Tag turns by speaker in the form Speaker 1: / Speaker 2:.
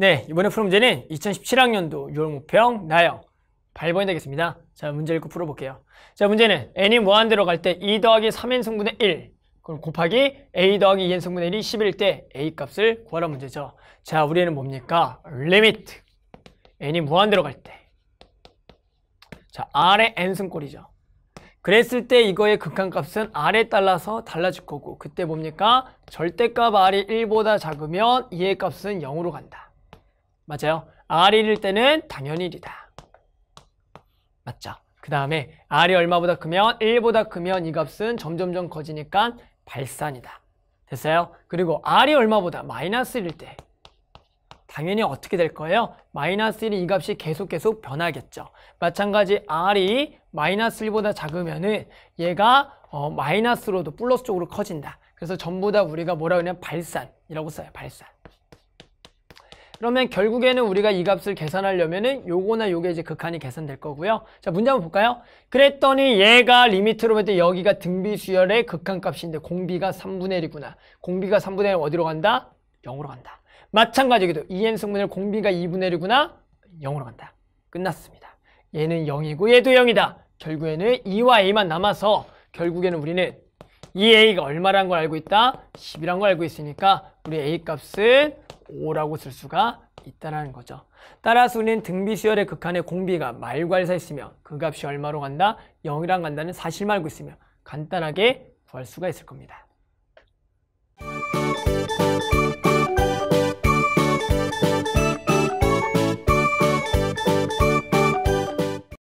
Speaker 1: 네, 이번에 풀 문제는 2017학년도 유월 목평 나영 발번이 되겠습니다. 자, 문제 읽고 풀어볼게요. 자, 문제는 n이 무한대로 갈 때2 e 더하기 3n 승분의1 그럼 곱하기 a 더하기 2n e 승분의 1이 11때 a 값을 구하라는 문제죠. 자, 우리는 뭡니까? 리미트 n이 무한대로 갈 때 자, r의 n승꼴이죠. 그랬을 때 이거의 극한값은 r에 따라서 달라질 거고 그때 뭡니까? 절대값 r이 1보다 작으면 2의 값은 0으로 간다. 맞아요. R일 때는 당연히 1이다. 맞죠? 그 다음에 R이 얼마보다 크면 1보다 크면 이 값은 점점점 커지니까 발산이다. 됐어요? 그리고 R이 얼마보다 마이너스 1일 때 당연히 어떻게 될 거예요? 마이너스 1이 이 값이 계속 계속 변하겠죠. 마찬가지 R이 마이너스 1보다 작으면 은 얘가 어, 마이너스로도 플러스 쪽으로 커진다. 그래서 전부 다 우리가 뭐라 그러냐 면 발산이라고 써요. 발산. 그러면 결국에는 우리가 이 값을 계산하려면은 요거나 요게 이제 극한이 계산될 거고요. 자, 문제 한번 볼까요? 그랬더니 얘가 리미트로 볼 때 여기가 등비 수열의 극한 값인데 공비가 3분의 1이구나. 공비가 3분의 1 어디로 간다? 0으로 간다. 마찬가지로 2n e 승분의 공비가 2분의 1이구나. 0으로 간다. 끝났습니다. 얘는 0이고 얘도 0이다. 결국에는 2와 a만 남아서 결국에는 우리는 이 a가 얼마라는 걸 알고 있다? 10이라는 걸 알고 있으니까 우리 a 값은 5라고 쓸 수가 있다는 거죠. 따라서 우리는 등비 시열의 극한의 공비가 말괄사 있으며 그 값이 얼마로 간다? 0이랑 간다는 사실만 알고 있으며 간단하게 구할 수가 있을 겁니다.